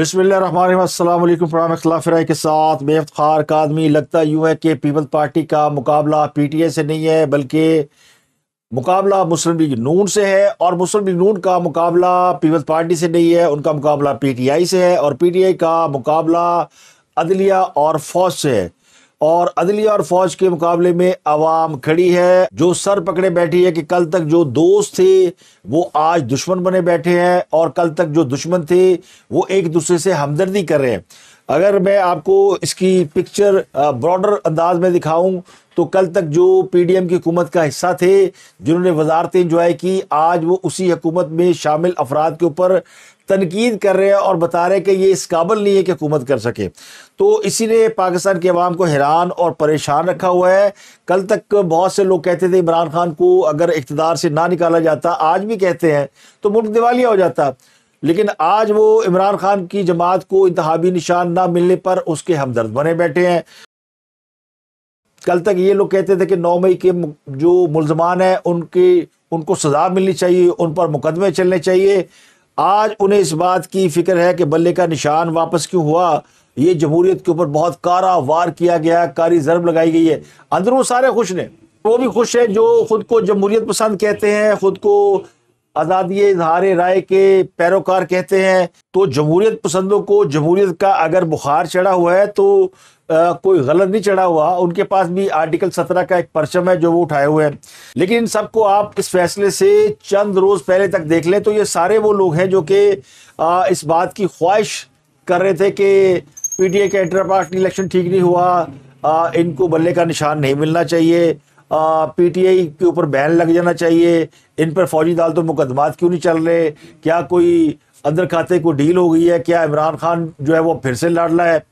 बसमिलकुम programme के साथ बेफ्तार खार का आदमी लगता यूँ है कि पीपल पार्टी का मुकाबला पी टी आई से नहीं है बल्कि मुकाबला मुस्लिम लीग नून से है और मुस्लिम लीग नून का मुकाबला पीपल्स पार्टी से नहीं है उनका मुकाबला पी टी आई से है और पी टी आई का मुकाबला अदलिया और फौज से है और अदलिया और फौज के मुकाबले में आवाम खड़ी है जो सर पकड़े बैठी है कि कल तक जो दोस्त थे वो आज दुश्मन बने बैठे हैं और कल तक जो दुश्मन थे वो एक दूसरे से हमदर्दी कर रहे हैं अगर मैं आपको इसकी पिक्चर ब्रॉडर अंदाज में दिखाऊं तो कल तक जो पीडीएम की हुकूमत का हिस्सा थे जिन्होंने वजारतें इंजॉय की आज वो उसी हुकूमत में शामिल अफराद के ऊपर तनकीद कर रहे हैं और बता रहे हैं कि ये इस काबल नहीं है कि हुकूमत कर सके तो इसी ने पाकिस्तान के अवाम को हैरान और परेशान रखा हुआ है कल तक बहुत से लोग कहते थे इमरान खान को अगर इकतदार से ना निकाला जाता आज भी कहते हैं तो मुल्क दिवालिया हो जाता लेकिन आज वो इमरान खान की जमात को इंतहाी निशान ना मिलने पर उसके हमदर्द बने बैठे हैं कल तक ये लोग कहते थे कि नौ मई के जो मुलजमान हैं उनके उनको सज़ा मिलनी चाहिए उन पर मुकदमे चलने चाहिए आज उन्हें इस बात की फिक्र है कि बल्ले का निशान वापस क्यों हुआ ये जमहूरियत के ऊपर बहुत कारा वार किया गया कारी जरब लगाई गई है अंदरों सारे खुश ने वो भी खुश हैं जो खुद को जमहूरियत पसंद कहते हैं खुद को आज़ादी इजहार राय के पैरोकार कहते हैं तो जमहूरियत पसंदों को जमहूरियत का अगर बुखार चढ़ा हुआ है तो कोई गलत नहीं चढ़ा हुआ उनके पास भी आर्टिकल सत्रह का एक परचम है जो वो उठाए हुए हैं लेकिन इन सबको आप इस फैसले से चंद रोज पहले तक देख लें तो ये सारे वो लोग हैं जो कि इस बात की ख्वाहिश कर रहे थे कि पीटीए का इंटर पार्टी इलेक्शन ठीक नहीं हुआ आ, इनको बल्ले का निशान नहीं मिलना चाहिए पीटीआई के ऊपर बैन लग जाना चाहिए इन पर फौजी दाल तो मुकदमात क्यों नहीं चल रहे क्या कोई अंदर खाते को डील हो गई है क्या इमरान खान जो है वो फिर से लड़ रहा है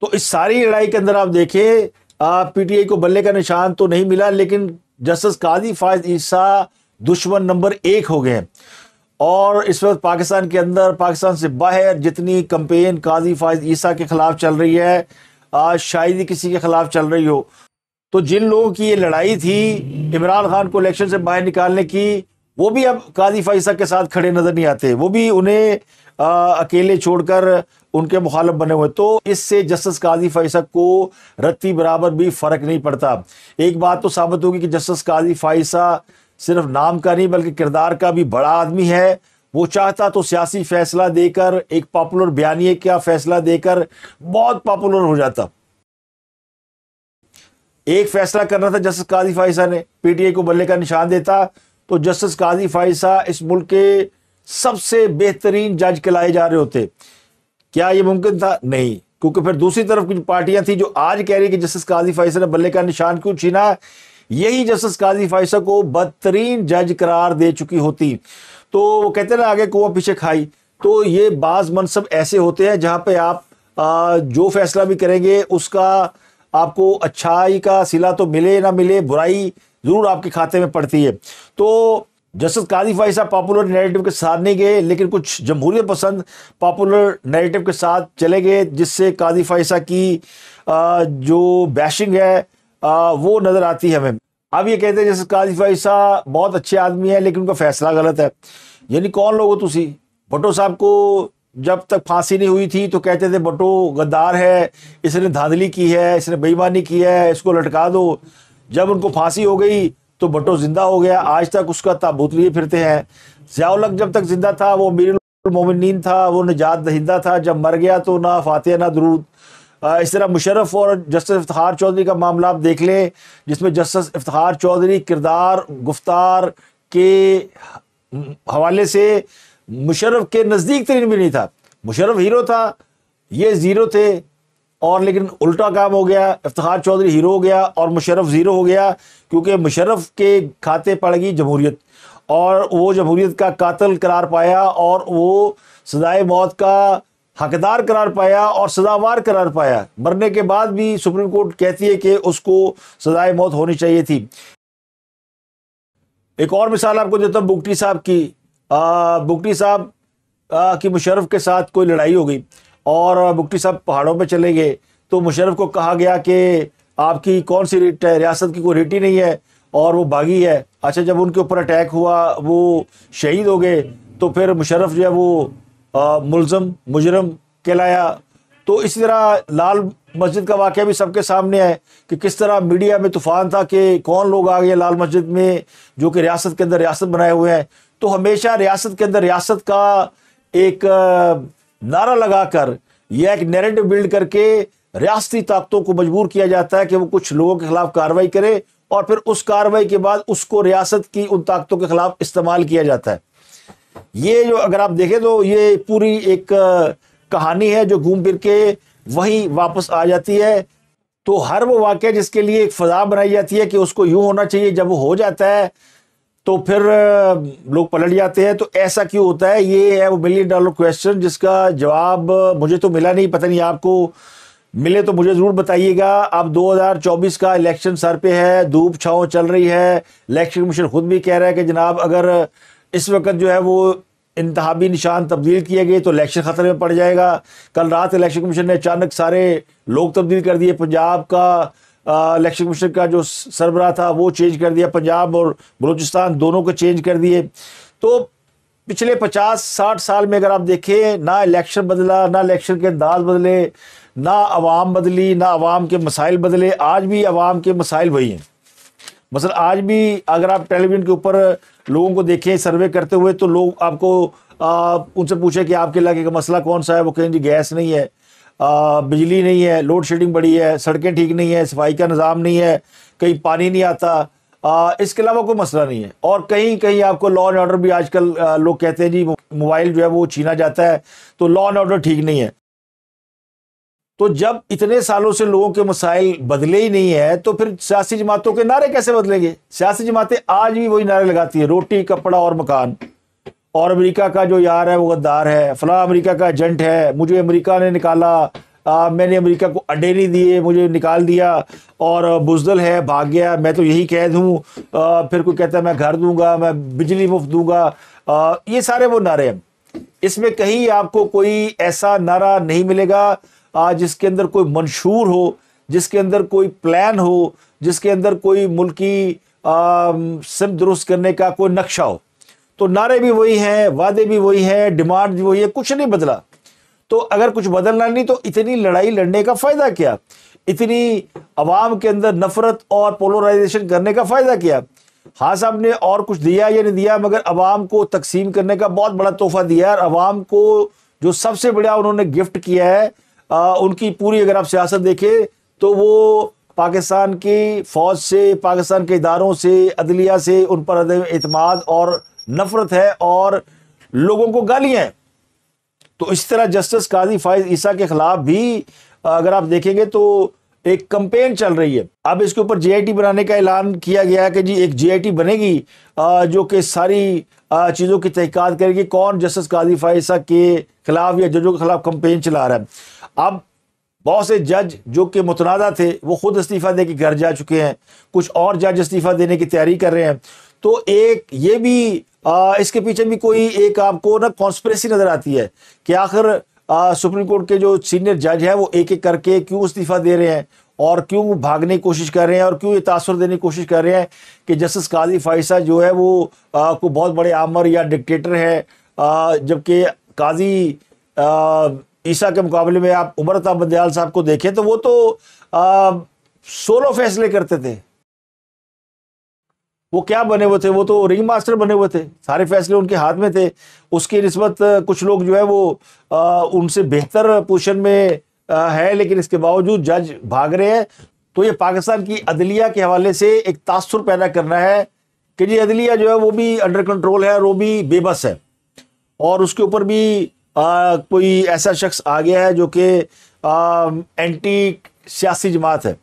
तो इस सारी लड़ाई के अंदर आप देखें पीटीआई को बल्ले का निशान तो नहीं मिला लेकिन जस्टिस काजी फायज ईसा दुश्मन नंबर एक हो गए और इस वक्त पाकिस्तान के अंदर पाकिस्तान से बाहर जितनी कंपेन काजी फायज ईसा के खिलाफ चल रही है आज शायद ही किसी के खिलाफ चल रही हो तो जिन लोगों की ये लड़ाई थी इमरान खान को इलेक्शन से बाहर निकालने की वो भी अब काजी फाइसा के साथ खड़े नजर नहीं आते वो भी उन्हें आ, अकेले छोड़कर उनके मुखालफ बने हुए तो इससे जस्टिस काजी फैसक को रत्ती बराबर भी फ़र्क नहीं पड़ता एक बात तो साबित होगी कि जस्टिस काजी फाइसा सिर्फ नाम का नहीं बल्कि किरदार का भी बड़ा आदमी है वो चाहता तो सियासी फैसला देकर एक पॉपुलर बयानिए का फैसला देकर बहुत पॉपुलर हो जाता एक फैसला करना था जस्टिस काजी फाइसा ने पीटीए को बल्ले का निशान देता तो जस्टिस काजी फाइसा इस मुल्क के सबसे बेहतरीन जज कहलाए जा रहे होते क्या ये मुमकिन था नहीं क्योंकि फिर दूसरी तरफ की पार्टियां थी जो आज कह रही कि जस्टिस काजी फाइसा ने बल्ले का निशान क्यों छीना यही जस्टिस काजी फाइसा को बदतरीन जज करार दे चुकी होती तो वो कहते ना आगे कुआ पीछे खाई तो ये बाज मनसब ऐसे होते हैं जहाँ पे आप जो फैसला भी करेंगे उसका आपको अच्छाई का सिला तो मिले ना मिले बुराई ज़रूर आपके खाते में पड़ती है तो जस्टिस कादी भाई साहब पॉपुलर नैरेटिव के साथ नहीं गए लेकिन कुछ जमहूरियत पसंद पॉपुलर नैरेटिव के साथ चले गए जिससे कादी भाई साहब की जो बैशिंग है वो नज़र आती है हमें अब ये कहते हैं जस्टिस कादी भाई साहब बहुत अच्छे आदमी हैं लेकिन उनका फैसला गलत है यानी कौन लोग हो तुसी भटो साहब को जब तक फांसी नहीं हुई थी तो कहते थे भटो गद्दार है इसने धांधली की है इसने बेईमानी की है इसको लटका दो जब उनको फांसी हो गई तो भट्टो जिंदा हो गया आज तक उसका ताबूत लिए फिरते हैं जयालक जब तक जिंदा था वो मीर मोमिन था वो निजात दहिंदा था जब मर गया तो ना फातह ना दरूद इस तरह मुशरफ और जस्टिस इफ्तार चौधरी का मामला आप देख लें जिसमें जस्टिस इफ्तार चौधरी किरदार गुफ्तार के हवाले से मुशरफ के नज़दीक तरीन भी नहीं था मुशरफ हीरो था ये ज़ीरो थे और लेकिन उल्टा काम हो गया इफ्तार चौधरी हीरो हो गया और मुशरफ ज़ीरो हो गया क्योंकि मुशरफ के खाते पड़ गई जमहूरीत और वो जमहूरीत का कातल करार पाया और वो सदाए मौत का हकदार करार पाया और सदावार करार पाया मरने के बाद भी सुप्रीम कोर्ट कहती है कि उसको सदाए मौत होनी चाहिए थी एक और मिसाल आपको देता हूँ बुगटी साहब की बुगटी साहब की मुशरफ के साथ कोई लड़ाई हो गई और बुकटी साहब पहाड़ों पर चले गए तो मुशरफ को कहा गया कि आपकी कौन सी रेट है रियासत की कोई रिट ही नहीं है और वो भागी है अच्छा जब उनके ऊपर अटैक हुआ वो शहीद हो गए तो फिर मुशरफ जो है वो मुलम मुजरम कहलाया तो इसी तरह लाल मस्जिद का वाक़ भी सबके सामने है कि किस तरह मीडिया में तूफ़ान था कि कौन लोग आ गए लाल मस्जिद में जो कि रियासत के अंदर रियासत बनाए हुए हैं तो हमेशा रियासत के अंदर रियासत का एक नारा लगाकर या एक नैरेटिव बिल्ड करके रियाती ताकतों को मजबूर किया जाता है कि वो कुछ लोगों के खिलाफ कार्रवाई करे और फिर उस कार्रवाई के बाद उसको रियासत की उन ताकतों के खिलाफ इस्तेमाल किया जाता है ये जो अगर आप देखें तो ये पूरी एक कहानी है जो घूम फिर के वहीं वापस आ जाती है तो हर वो वाक्य जिसके लिए एक फजा बनाई जाती है कि उसको यूं होना चाहिए जब वो हो जाता है तो फिर लोग पलट जाते हैं तो ऐसा क्यों होता है ये है वो मिलियन डॉलर क्वेश्चन जिसका जवाब मुझे तो मिला नहीं पता नहीं आपको मिले तो मुझे ज़रूर बताइएगा अब 2024 का इलेक्शन सर पे है धूप छाव चल रही है इलेक्शन कमीशन खुद भी कह रहा है कि जनाब अगर इस वक्त जो है वो इंतबी निशान तब्दील किए गए तो इलेक्शन ख़तरे में पड़ जाएगा कल रात इलेक्शन कमीशन ने अचानक सारे लोग तब्दील कर दिए पंजाब का इलेक्शन कमीशन का जो सरबरा था वो चेंज कर दिया पंजाब और बलूचिस्तान दोनों को चेंज कर दिए तो पिछले 50-60 साल में अगर आप देखें ना इलेक्शन बदला ना इलेक्शन के अंदाज बदले ना आवाम बदली ना आवाम के मसाइल बदले आज भी आवाम के मसाइल वही हैं मसल आज भी अगर आप टेलीविज़न के ऊपर लोगों को देखें सर्वे करते हुए तो लोग आपको आ, उनसे पूछे कि आपके इलाके का मसला कौन सा है वो कहें जी गैस नहीं है आ, बिजली नहीं है लोड शेडिंग बड़ी है सड़कें ठीक नहीं है सफाई का निज़ाम नहीं है कहीं पानी नहीं आता आ, इसके अलावा कोई मसला नहीं है और कहीं कहीं आपको लॉ एंड ऑर्डर भी आजकल लोग कहते हैं जी मोबाइल जो है वो छीना जाता है तो लॉ एंड ऑर्डर ठीक नहीं है तो जब इतने सालों से लोगों के मसाइल बदले ही नहीं है तो फिर सियासी जमातों के नारे कैसे बदलेंगे सियासी जमातें आज भी वही नारे लगाती है रोटी कपड़ा और मकान और अमेरिका का जो यार है वो गद्दार है फला अमेरिका का एजेंट है मुझे अमेरिका ने निकाला आ, मैंने अमेरिका को अड्डे नहीं दिए मुझे निकाल दिया और बुजदल है भाग गया मैं तो यही कह दूँ फिर कोई कहता है मैं घर दूंगा मैं बिजली मुफ्त दूंगा आ, ये सारे वो नारे हैं इसमें कहीं आपको कोई ऐसा नारा नहीं मिलेगा आ, जिसके अंदर कोई मंशूर हो जिसके अंदर कोई प्लान हो जिसके अंदर कोई मुल्की सिम दुरुस्त करने का कोई नक्शा हो तो नारे भी वही हैं वादे भी वही हैं डिमांड भी वही है कुछ नहीं बदला तो अगर कुछ बदलना नहीं तो इतनी लड़ाई लड़ने का फ़ायदा क्या इतनी आवाम के अंदर नफरत और पोलराइजेशन करने का फ़ायदा क्या हाँ साहब ने और कुछ दिया या नहीं दिया मगर आवाम को तकसीम करने का बहुत बड़ा तोहफा दिया है और आवाम को जो सबसे बड़ा उन्होंने गिफ्ट किया है आ, उनकी पूरी अगर आप सियासत देखें तो वो पाकिस्तान की फ़ौज से पाकिस्तान के इदारों से अदलिया से उन पर अदम अतमाद और नफरत है और लोगों को गालियां तो इस तरह जस्टिस काजी फाइज ईसा के खिलाफ भी अगर आप देखेंगे तो एक कंपेन चल रही है अब इसके ऊपर जीआईटी बनाने का ऐलान किया गया है कि जी एक जीआईटी बनेगी जो कि सारी चीज़ों की तहकीकात करेगी कौन जस्टिस काजी फाइसा के खिलाफ या जजों के खिलाफ कंपेन चला रहा है अब बहुत से जज जो कि मुतनाज़ा थे वो खुद इस्तीफ़ा दे के घर जा चुके हैं कुछ और जज इस्तीफ़ा देने की तैयारी कर रहे हैं तो एक ये भी आ, इसके पीछे भी कोई एक आपको ना कॉन्स्परेसी नजर आती है कि आखिर सुप्रीम कोर्ट के जो सीनियर जज हैं वो एक एक करके क्यों इस्तीफा दे रहे हैं और क्यों भागने की कोशिश कर रहे हैं और क्यों ये तासर देने की कोशिश कर रहे हैं कि जस्टिस काजी फाइसा जो है वो को बहुत बड़े आमर या डिक्टेटर है जबकि काजी ईसा के मुकाबले में आप उमरता बदयाल साहब को देखें तो वो तो सोलो फैसले करते थे वो क्या बने हुए थे वो तो रिंग मास्टर बने हुए थे सारे फैसले उनके हाथ में थे उसकी नस्बत कुछ लोग जो है वो आ, उनसे बेहतर पोजिशन में आ, है लेकिन इसके बावजूद जज भाग रहे हैं तो ये पाकिस्तान की अदलिया के हवाले से एक तासुर पैदा करना है कि जी अदलिया जो है वो भी अंडर कंट्रोल है और वो भी बेबस है और उसके ऊपर भी आ, कोई ऐसा शख्स आ गया है जो कि एंटी सियासी जमात है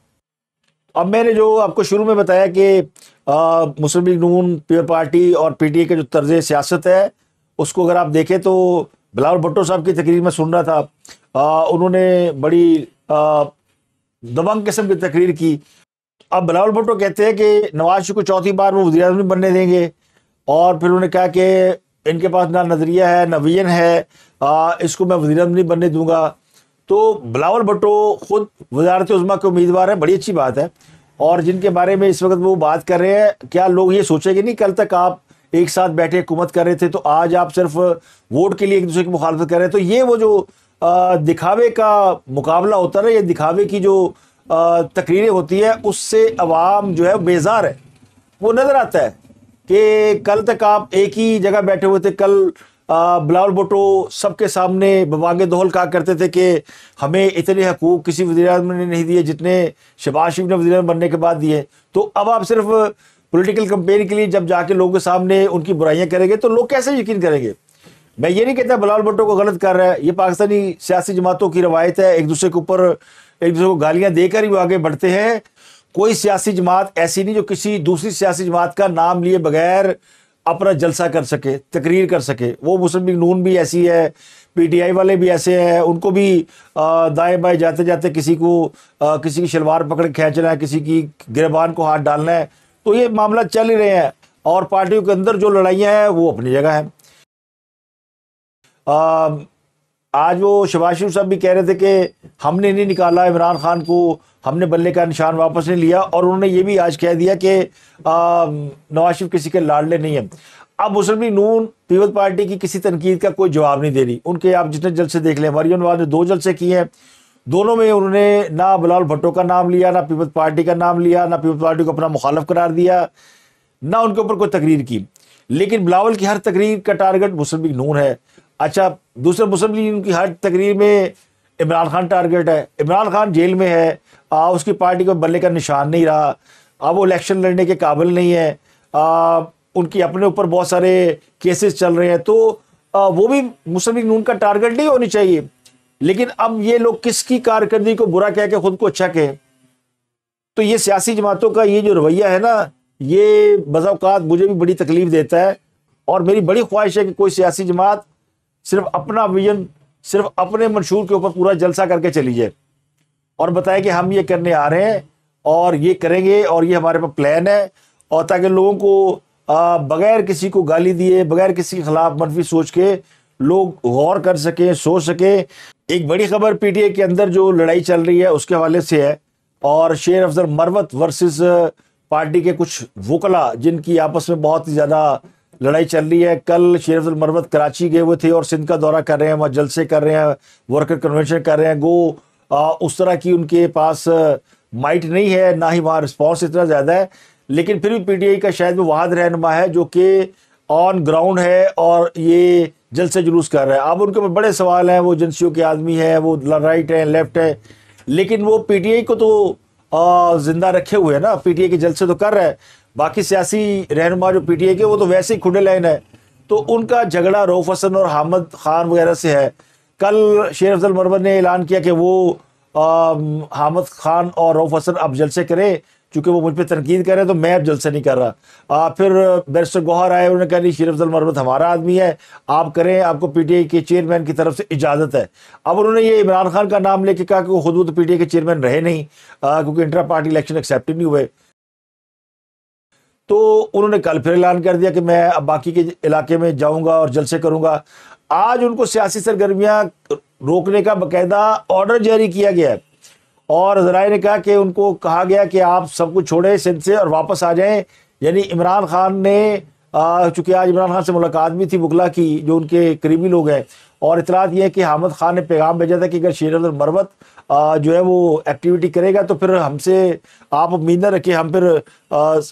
अब मैंने जो आपको शुरू में बताया कि मुस्लिम लीग नून पीपल पार्टी और पीटीए के जो तर्ज सियासत है उसको अगर आप देखें तो बिलावल भुट्टो साहब की तकरीर में सुन रहा था आ, उन्होंने बड़ी आ, दबंग किस्म की तकरीर की अब बिलावल भुट्टो कहते हैं कि नवाज शरीफ को चौथी बार वो वजी अजम बनने देंगे और फिर उन्होंने कहा कि इनके पास ना नज़रिया है ना विजन है आ, इसको मैं वजी अजम बनने दूंगा तो बिलावल भट्टो खुद वजारत उजमा के उम्मीदवार है बड़ी अच्छी बात है और जिनके बारे में इस वक्त वो बात कर रहे हैं क्या लोग ये सोचेंगे नहीं कल तक आप एक साथ बैठे हुकूमत कर रहे थे तो आज आप सिर्फ वोट के लिए एक दूसरे की मुखालफत कर रहे हैं तो ये वो जो आ, दिखावे का मुकाबला होता है ये दिखावे की जो तकरीरें होती है उससे अवाम जो है बेजार है वो नज़र आता है कि कल तक आप एक ही जगह बैठे हुए थे कल बिलावल भुटो सबके सामने बबांग दोहल कहा करते थे कि हमें इतने हकूक़ किसी अजम ने नहीं दिए जितने शबाज शरीफ ने वजी बनने के बाद दिए तो अब आप सिर्फ पॉलिटिकल कंपेन के लिए जब जाके लोगों के सामने उनकी बुराइयां करेंगे तो लोग कैसे यकीन करेंगे मैं ये नहीं कहता बिलावल भुटो को गलत कर रहा है ये पाकिस्तानी सियासी जमातों की रवायत है एक दूसरे के ऊपर एक दूसरे को गालियाँ देकर ही वो आगे बढ़ते हैं कोई सियासी जमात ऐसी नहीं जो किसी दूसरी सियासी जमात का नाम लिए बगैर अपना जलसा कर सके तकरीर कर सके वो मुस्लिम लीग नून भी ऐसी है पीटीआई वाले भी ऐसे हैं उनको भी दाएं बाएं जाते जाते किसी को आ, किसी की शलवार पकड़ खींचना है किसी की गिरबान को हाथ डालना है तो ये मामला चल ही रहे हैं और पार्टियों के अंदर जो लड़ाइयाँ हैं वो अपनी जगह हैं आज वो शबाशिफ साहब भी कह रहे थे कि हमने नहीं निकाला इमरान खान को हमने बल्ले का निशान वापस नहीं लिया और उन्होंने ये भी आज कह दिया कि नवाज शरीफ किसी के लाडले नहीं है अब मुस्लिम लीग नून पीपल्स पार्टी की किसी तनकीद का कोई जवाब नहीं दे रही उनके आप जितने जलसे देख लें मरियम नवाज ने दो जलसे किए हैं दोनों में उन्होंने ना बिलाल भट्टो का नाम लिया ना पीपल्स पार्टी का नाम लिया ना पीपल्स पार्टी को अपना मुखालफ करार दिया ना उनके ऊपर कोई तकरीर की लेकिन बिलावल की हर तकरीर का टारगेट मुस्लिम लीग नून है अच्छा दूसरे मुस्लिम लीग की हर तकरीर में इमरान खान टारगेट है इमरान खान जेल में है आ, उसकी पार्टी को बनने का निशान नहीं रहा अब वो इलेक्शन लड़ने के काबिल नहीं है आ, उनकी अपने ऊपर बहुत सारे केसेस चल रहे हैं तो आ, वो भी मुस्लिम लीग नून का टारगेट नहीं होनी चाहिए लेकिन अब ये लोग किसकी कारकर्दगी को बुरा कह के खुद को अच्छा कहें तो ये सियासी जमातों का ये जो रवैया है ना ये बजाओकात मुझे भी बड़ी तकलीफ देता है और मेरी बड़ी ख्वाहिश है कि कोई सियासी जमात सिर्फ अपना विजन सिर्फ अपने मंशूर के ऊपर पूरा जलसा करके चली जाए और बताए कि हम ये करने आ रहे हैं और ये करेंगे और ये हमारे पास प्लान है और ताकि लोगों को बगैर किसी को गाली दिए बगैर किसी के खिलाफ मनफी सोच के लोग गौर कर सकें सोच सकें एक बड़ी खबर पीटीए के अंदर जो लड़ाई चल रही है उसके हवाले से है और शेर अफजल मरवत वर्सेस पार्टी के कुछ वकला जिनकी आपस में बहुत ही ज़्यादा लड़ाई चल रही है कल शेर मरवत कराची गए हुए थे और सिंध का दौरा कर रहे हैं वहाँ जलसे कर रहे हैं वर्कर कन्वेंशन कर रहे हैं गो आ, उस तरह की उनके पास माइट नहीं है ना ही वहाँ रिस्पॉन्स इतना ज़्यादा है लेकिन फिर भी पीटीआई का शायद वो वाद रहनुमा है जो कि ऑन ग्राउंड है और ये जलसे जुलूस कर रहा है अब उनके ऊपर बड़े सवाल हैं वो एजेंसियों के आदमी हैं वो राइट हैं लेफ्ट है लेकिन वो पी टी आई को तो जिंदा रखे हुए हैं ना पीटीआई के जलसे तो कर रहा है बाकी सियासी रहनुमा जो पीटीए के वो तो वैसे ही खुले लाइन है तो उनका झगड़ा रऊफ हसन और हामद खान वगैरह से है कल शेर अफजल मरमर ने ऐलान किया कि वो आ, हामद खान और रऊफ हसन अब जलसे करें चूँकि वो मुझ पर तनकीद कर रहे हैं तो मैं अब जलसे नहीं कर रहा आ, फिर बैरिस्टर गौहर आए उन्होंने कहा नहीं शेर अफजल मरमत हमारा आदमी है आप करें आपको पी टी आई के चेयरमैन की तरफ से इजाज़त है अब उन्होंने ये इमरान खान का नाम लेके कहा कि वो खुद वो तो पी टी आई के चेयरमैन रहे नहीं आ, क्योंकि इंटरा पार्टी इलेक्शन एक्सेप्ट नहीं हुए तो उन्होंने कल फिर ऐलान कर दिया कि मैं अब बाकी के इलाके में जाऊंगा और जलसे करूंगा आज उनको सियासी सरगर्मियां रोकने का बाकायदा ऑर्डर जारी किया गया है और जराए ने कहा कि उनको कहा गया कि आप सब कुछ छोड़ें सिंध से और वापस आ जाएं यानी इमरान खान ने चूँकि आज इमरान खान से मुलाकात भी थी बुगला की जो उनके करीबी लोग हैं और इतलात यह है कि हामद खान ने पैगाम भेजा था कि अगर शेर अब्दुल मरवत जो है वो एक्टिविटी करेगा तो फिर हमसे आप उम्मीद ना रखिए हम फिर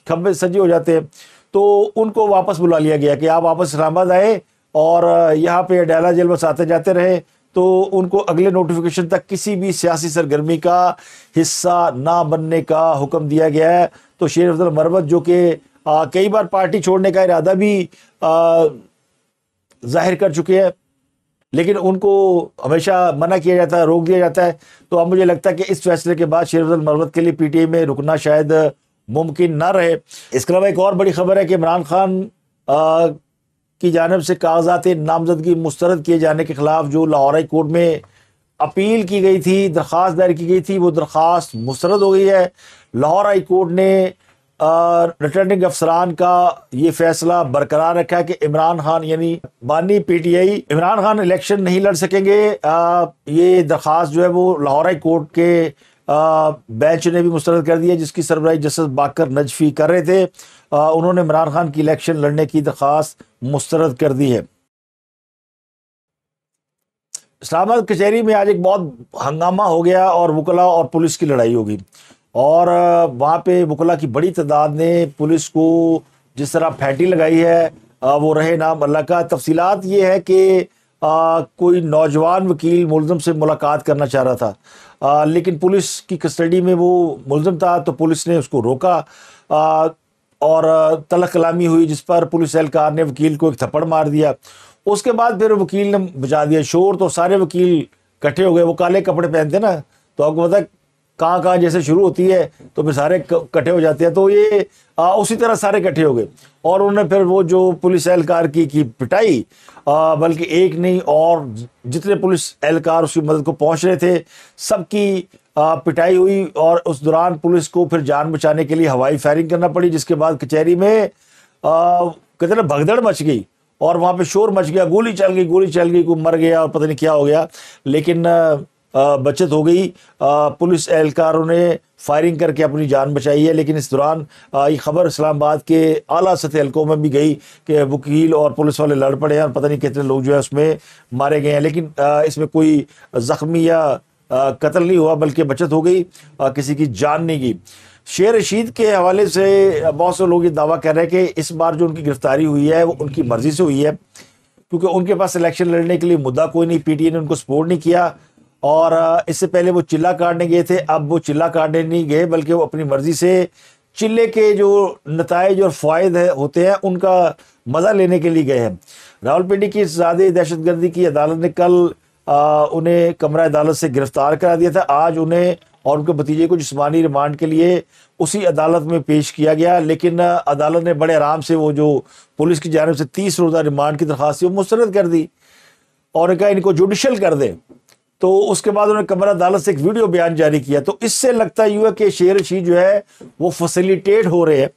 खम्भे सजी हो जाते हैं तो उनको वापस बुला लिया गया कि आप वापस इस्लामाबाद आए और यहाँ पे डाला जेल बस आते जाते रहे तो उनको अगले नोटिफिकेशन तक किसी भी सियासी सरगर्मी का हिस्सा ना बनने का हुक्म दिया गया है तो शेर अफजल मरवत जो कि कई बार पार्टी छोड़ने का इरादा भी आ, जाहिर कर चुके हैं लेकिन उनको हमेशा मना किया जाता है रोक दिया जाता है तो अब मुझे लगता है कि इस फैसले के बाद शेर मरवत के लिए पीटीए में रुकना शायद मुमकिन ना रहे इसके अलावा एक और बड़ी खबर है कि इमरान खान आ, की जानब से कागजात नामजदगी मुस्तरद किए जाने के खिलाफ जो लाहौर कोर्ट में अपील की गई थी दरख्वास्त दायर की गई थी वो दरख्वास्त मुस्तरद हो गई है लाहौर हाई कोर्ट ने रिटर्निंग अफसरान का ये फैसला बरकरार रखा है कि इमरान खान यानी बानी पीटीआई इमरान खान इलेक्शन नहीं लड़ सकेंगे आ, ये दरख्वास्त जो है वो लाहौर हाई कोर्ट के बेंच ने भी मुस्रद कर दिया जिसकी सरबराही जस्टिस बाकर नजफी कर रहे थे आ, उन्होंने इमरान खान की इलेक्शन लड़ने की दरख्वास्त मुस्तरद कर दी है इस्लामाबाद कचहरी में आज एक बहुत हंगामा हो गया और वकला और पुलिस की लड़ाई होगी और वहाँ पे वकला की बड़ी तादाद ने पुलिस को जिस तरह फैटी लगाई है वो रहे नाम अल्लाह का तफसीत ये है कि आ, कोई नौजवान वकील मुलम से मुलाकात करना चाह रहा था आ, लेकिन पुलिस की कस्टडी में वो मुलम था तो पुलिस ने उसको रोका आ, और तलक कलामी हुई जिस पर पुलिस एहलकार ने वकील को एक थप्पड़ मार दिया उसके बाद फिर वकील ने बचा दिया शोर तो सारे वकील इकट्ठे हो गए वो काले कपड़े पहनते ना तो आपको पता कहाँ कहाँ जैसे शुरू होती है तो फिर सारे इकट्ठे हो जाते हैं तो ये आ, उसी तरह सारे इकट्ठे हो गए और उन्होंने फिर वो जो पुलिस एहलकार की की पिटाई बल्कि एक नहीं और जितने पुलिस एहलकार उसकी मदद को पहुंच रहे थे सबकी पिटाई हुई और उस दौरान पुलिस को फिर जान बचाने के लिए हवाई फायरिंग करना पड़ी जिसके बाद कचहरी में कहते ना भगदड़ मच गई और वहाँ पे शोर मच गया गोली चल गई गोली चल गई को मर गया और पता नहीं क्या हो गया लेकिन बचत हो गई पुलिस एहलकारों ने फायरिंग करके अपनी जान बचाई है लेकिन इस दौरान ये खबर इस्लामाबाद के आला सतह हलकों में भी गई कि वकील और पुलिस वाले लड़ पड़े हैं और पता नहीं कितने लोग जो है उसमें मारे गए हैं लेकिन इसमें कोई ज़ख्मी या कत्ल नहीं हुआ बल्कि बचत हो गई किसी की जान नहीं गई शेर रशीद के हवाले से बहुत से लोग ये दावा कर रहे हैं कि इस बार जो उनकी गिरफ्तारी हुई है वो उनकी मर्ज़ी से हुई है क्योंकि उनके पास इलेक्शन लड़ने के लिए मुद्दा कोई नहीं पीटीए ने उनको सपोर्ट नहीं किया और इससे पहले वो चिल्ला काटने गए थे अब वो चिल्ला काटने नहीं गए बल्कि वो अपनी मर्ज़ी से चिल्ले के जो नतज और फ़ायद है होते हैं उनका मज़ा लेने के लिए गए हैं रावलपिंडी की ज़्यादा दहशत गर्दी की अदालत ने कल आ, उन्हें कमरा अदालत से गिरफ़्तार करा दिया था आज उन्हें और उनके भतीजे को जिसमानी रिमांड के लिए उसी अदालत में पेश किया गया लेकिन अदालत ने बड़े आराम से वो जो पुलिस की जानब से तीस रोज़ा रिमांड की दरख्वास्त वो मुस्रद कर दी और कहा इनको जुडिशल कर दें तो उसके बाद उन्होंने कमर अदालत से एक वीडियो बयान जारी किया तो इससे लगता यूँ है कि शेर शी जो है वो फैसिलिटेट हो रहे हैं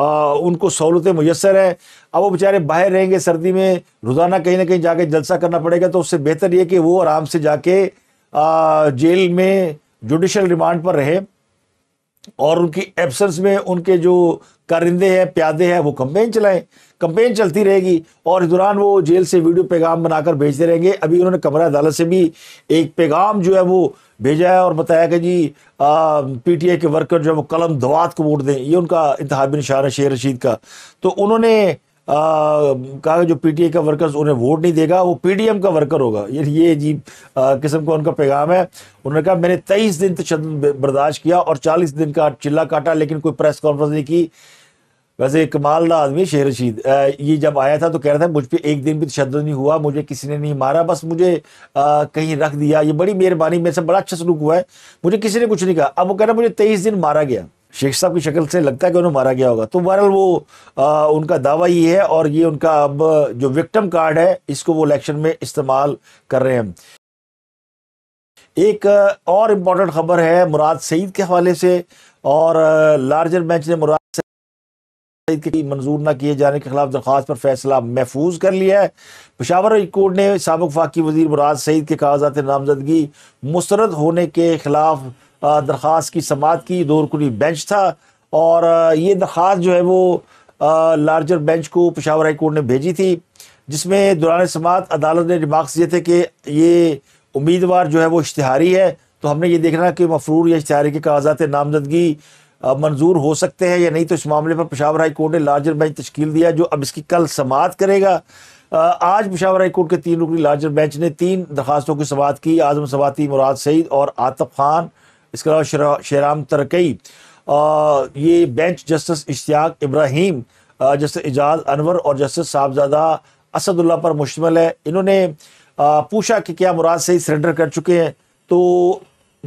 आ, उनको सहूलतें मैसर हैं अब वो बेचारे बाहर रहेंगे सर्दी में रोज़ाना कहीं ना कहीं जाके जलसा करना पड़ेगा तो उससे बेहतर ये कि वो आराम से जाके आ, जेल में जुडिशल रिमांड पर रहे और उनकी एब्सेंस में उनके जो कारिंदे हैं प्यादे हैं वो कंपेन चलाएं कंपेन चलती रहेगी और इस दौरान वो जेल से वीडियो पैगाम बनाकर भेजते रहेंगे अभी उन्होंने कमरा अदालत से भी एक पैगाम जो है वो भेजा है और बताया कि जी पीटीआई के वर्कर जो है वो कलम दवात को वोट दें ये उनका इंतहाबी निशान है शेर रशीद का तो उन्होंने कहा कहा जो आई का वर्कर्स उन्हें वोट नहीं देगा वो एम का वर्कर होगा ये ये जी किस्म का उनका पैगाम है उन्होंने कहा मैंने तेईस दिन तशद बर्दाश्त किया और चालीस दिन का चिल्ला काटा लेकिन कोई प्रेस कॉन्फ्रेंस नहीं की वैसे कमाल दा आदमी शेर रशीद ये जब आया था तो कह रहा था मुझ पर एक दिन भी तशद नहीं हुआ मुझे किसी ने नहीं मारा बस मुझे आ, कहीं रख दिया ये बड़ी मेहरबानी मेरे से बड़ा अच्छा सलूक हुआ है मुझे किसी ने कुछ नहीं कहा अब वो कह रहा मुझे तेईस दिन मारा गया शेख साहब की शक्ल से लगता है कि उन्हें मारा गया होगा तो बहरहाल वो आ, उनका दावा ये है और ये उनका अब जो विक्टम कार्ड है इसको वो इलेक्शन में इस्तेमाल कर रहे हैं एक और इम्पोर्टेंट खबर है मुराद सईद के हवाले से और लार्जर बेंच ने मुराद मंजूर न किए जाने के खिलाफ दरख्वास्त पर फैसला महफूज कर लिया है पिशावर हाई कोर्ट ने सबक फाकी वजीर मुराद सईद के कागजात नामजदगी मुस्रद होने के खिलाफ दरख्वास्त की समात की दो रुकनी बेंच था और ये दरख्वास्त जो है वो लार्जर बेंच को पेशावर हाई कोर्ट ने भेजी थी जिसमें दौरान समात अदालत ने रिमार्क्स दिए थे कि ये उम्मीदवार जो है वो इश्तहारी है तो हमने ये देखना कि मफरूर या इश्तहारी के कागजात नामजदगी मंजूर हो सकते हैं या नहीं तो इस मामले पर पेशावर हाई कोर्ट ने लार्जर बेंच तश्कील दिया जो अब इसकी कल समात करेगा आज पेशावर हाई कोर्ट के तीन रुकनी लार्जर बेंच ने तीन दरखास्तों की समात की आजम सवाती मुराद सईद और आतफ खान इसके अलावा शराम तरकई ये bench justice Ishtiaq Ibrahim justice Ejaz Anwar और जस्टिस साहबजादा असदुल्ला पर मुश्तमल है इन्होंने पूछा कि क्या मुराद सईद सरेंडर कर चुके हैं तो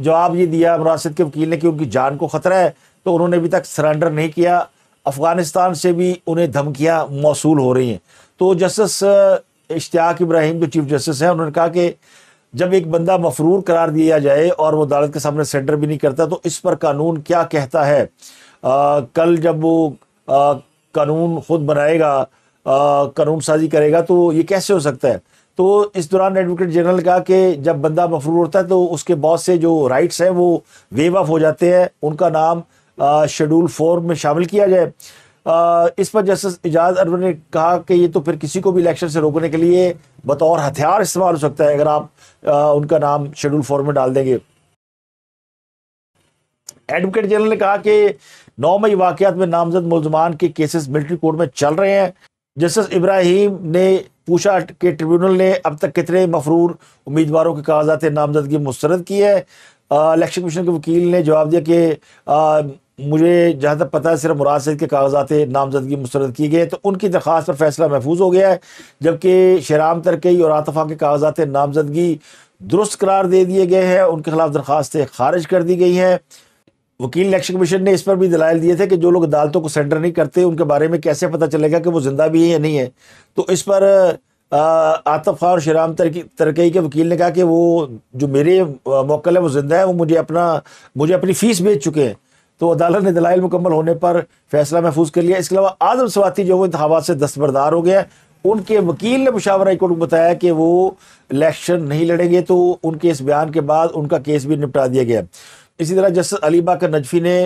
जवाब ये दिया मुराद सद के वकील ने कि उनकी जान को ख़तरा है तो उन्होंने अभी तक सरेंडर नहीं किया अफ़गानिस्तान से भी उन्हें धमकियाँ मौसू हो रही हैं तो जस्टिस इश्तियाक इब्राहिम जो चीफ जस्टिस हैं उन्होंने कहा कि जब एक बंदा मफरूर करार दिया जाए और वो अदालत के सामने सरेंडर भी नहीं करता तो इस पर कानून क्या कहता है आ, कल जब वो आ, कानून खुद बनाएगा कानून साजी करेगा तो ये कैसे हो सकता है तो इस दौरान एडवोकेट जनरल कहा कि जब बंदा मफरूर होता है तो उसके बहुत से जो राइट्स हैं वो वेव ऑफ हो जाते हैं उनका नाम शेड्यूल फोर में शामिल किया जाए इस पर जस्टिस एजाज अरवर ने कहा कि ये तो फिर किसी को भी इलेक्शन से रोकने के लिए बतौर हथियार इस्तेमाल हो सकता है अगर आप उनका नाम शेड्यूल फोर में डाल देंगे एडवोकेट जनरल ने कहा कि नौ मई वाकत में नामजद मुलजमान के केसेस मिलिट्री कोर्ट में चल रहे हैं जस्टिस इब्राहिम ने पूछा कि ट्रिब्यूनल ने अब तक कितने मफरूर उम्मीदवारों के कागजात नामजदगी मुस्रद की है इलेक्शन कमीशन के वकील ने जवाब दिया कि मुझे जहाँ तक पता है सिर्फ मुरासद के कागजात नामजदगी मुस्रद की गए तो उनकी दरख्वास्त पर फैसला महफूज हो गया है जबकि शराम तरकई और आतफा के कागजात नामजदगी दुरुस्त करार दे दिए गए हैं उनके खिलाफ दरख्वास्तें खारिज कर दी गई हैं वकील इलेक्शन कमीशन ने इस पर भी दलाल दिए थे कि जो लोग अदालतों को सेंडर नहीं करते उनके बारे में कैसे पता चलेगा कि वो ज़िंदा भी है या नहीं है तो इस पर आतफ खान और शराम तरकई के वकील ने कहा कि वो जो मेरे मौकल है वो ज़िंदा है वो मुझे अपना मुझे अपनी फ़ीस भेज चुके हैं तो अदालत ने दलाइल मुकम्मल होने पर फैसला महफूज कर लिया इसके अलावा आजम सवाती जो इंतबा से दस्तबरदार हो गया उनके वकील ने मुशावरा हाईकोर्ट को बताया कि वो इलेक्शन नहीं लड़ेंगे तो उनके इस बयान के बाद उनका केस भी निपटा दिया गया इसी तरह जस्टिस अली बाकर नजफी ने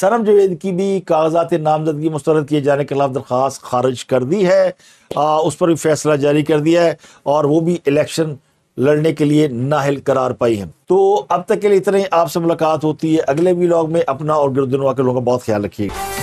सरम जवेद की भी कागजात नामजदगी मुस्रद किए जाने के खिलाफ दरख्वास्त खारिज कर दी है आ, उस पर भी फैसला जारी कर दिया है और वो भी इलेक्शन लड़ने के लिए नाहल करार पाई है तो अब तक के लिए इतने आपसे मुलाकात होती है अगले भी में अपना और गिरदुनवा के लोगों का बहुत ख्याल रखिएगा